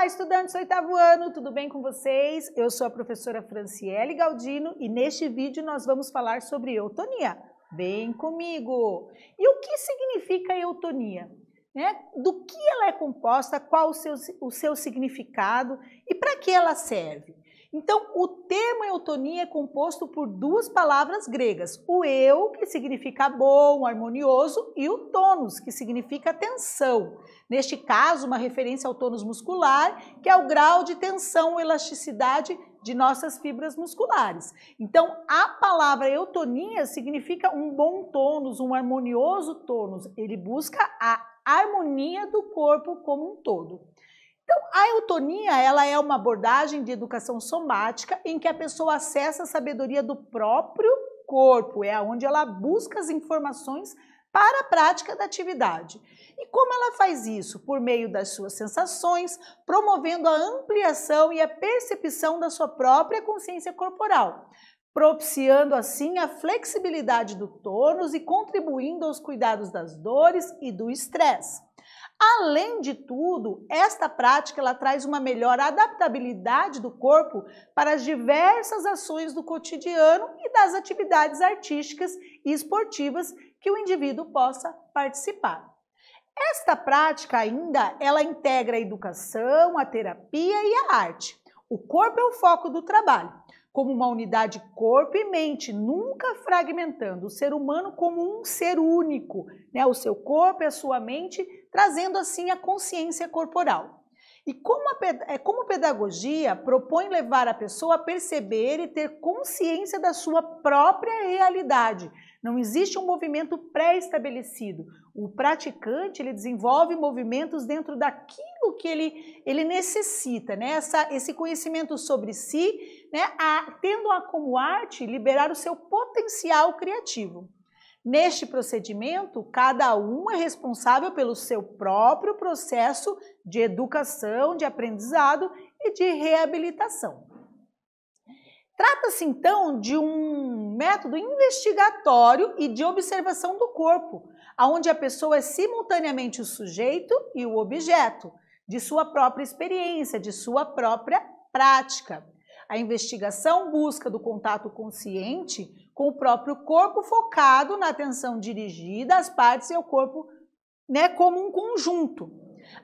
Olá, estudantes do oitavo ano, tudo bem com vocês? Eu sou a professora Franciele Galdino e neste vídeo nós vamos falar sobre eutonia. Vem comigo! E o que significa eutonia? Né? Do que ela é composta, qual o seu, o seu significado e para que ela serve? Então, o termo eutonia é composto por duas palavras gregas: o eu, que significa bom, harmonioso, e o tônus, que significa tensão. Neste caso, uma referência ao tônus muscular, que é o grau de tensão ou elasticidade de nossas fibras musculares. Então, a palavra eutonia significa um bom tônus, um harmonioso tônus. Ele busca a harmonia do corpo como um todo a eutonia ela é uma abordagem de educação somática em que a pessoa acessa a sabedoria do próprio corpo, é onde ela busca as informações para a prática da atividade. E como ela faz isso? Por meio das suas sensações, promovendo a ampliação e a percepção da sua própria consciência corporal, propiciando assim a flexibilidade do tônus e contribuindo aos cuidados das dores e do estresse. Além de tudo, esta prática ela traz uma melhor adaptabilidade do corpo para as diversas ações do cotidiano e das atividades artísticas e esportivas que o indivíduo possa participar. Esta prática ainda, ela integra a educação, a terapia e a arte. O corpo é o foco do trabalho, como uma unidade corpo e mente, nunca fragmentando o ser humano como um ser único, né? o seu corpo e a sua mente, trazendo assim a consciência corporal. E como a, é, como a pedagogia propõe levar a pessoa a perceber e ter consciência da sua própria realidade. Não existe um movimento pré-estabelecido. O praticante ele desenvolve movimentos dentro daquilo que ele, ele necessita, né? Essa, esse conhecimento sobre si, né? A, tendo a como arte liberar o seu potencial criativo. Neste procedimento, cada um é responsável pelo seu próprio processo de educação, de aprendizado e de reabilitação. Trata-se então de um método investigatório e de observação do corpo, onde a pessoa é simultaneamente o sujeito e o objeto de sua própria experiência, de sua própria prática. A investigação busca do contato consciente com o próprio corpo, focado na atenção dirigida às partes e ao corpo né, como um conjunto.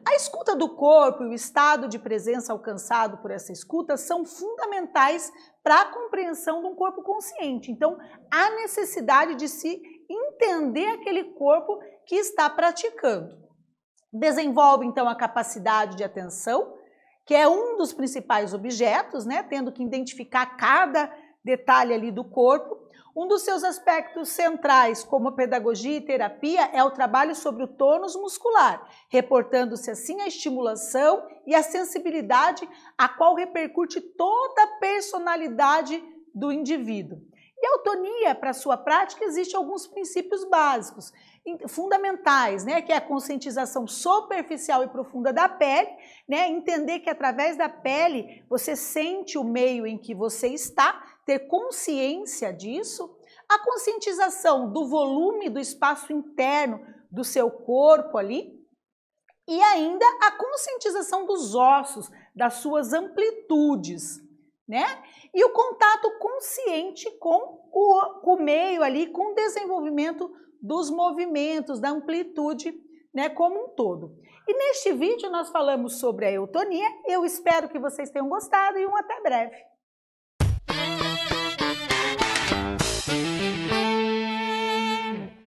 A escuta do corpo e o estado de presença alcançado por essa escuta são fundamentais para a compreensão de um corpo consciente. Então, há necessidade de se entender aquele corpo que está praticando. Desenvolve então a capacidade de atenção que é um dos principais objetos, né, tendo que identificar cada detalhe ali do corpo. Um dos seus aspectos centrais, como pedagogia e terapia, é o trabalho sobre o tônus muscular, reportando-se assim a estimulação e a sensibilidade, a qual repercute toda a personalidade do indivíduo. E autonomia para sua prática existe alguns princípios básicos, fundamentais, né, que é a conscientização superficial e profunda da pele, né, entender que através da pele você sente o meio em que você está, ter consciência disso, a conscientização do volume do espaço interno do seu corpo ali, e ainda a conscientização dos ossos, das suas amplitudes né? E o contato consciente com o, com o meio ali, com o desenvolvimento dos movimentos, da amplitude, né, como um todo. E neste vídeo nós falamos sobre a eutonia. Eu espero que vocês tenham gostado e um até breve.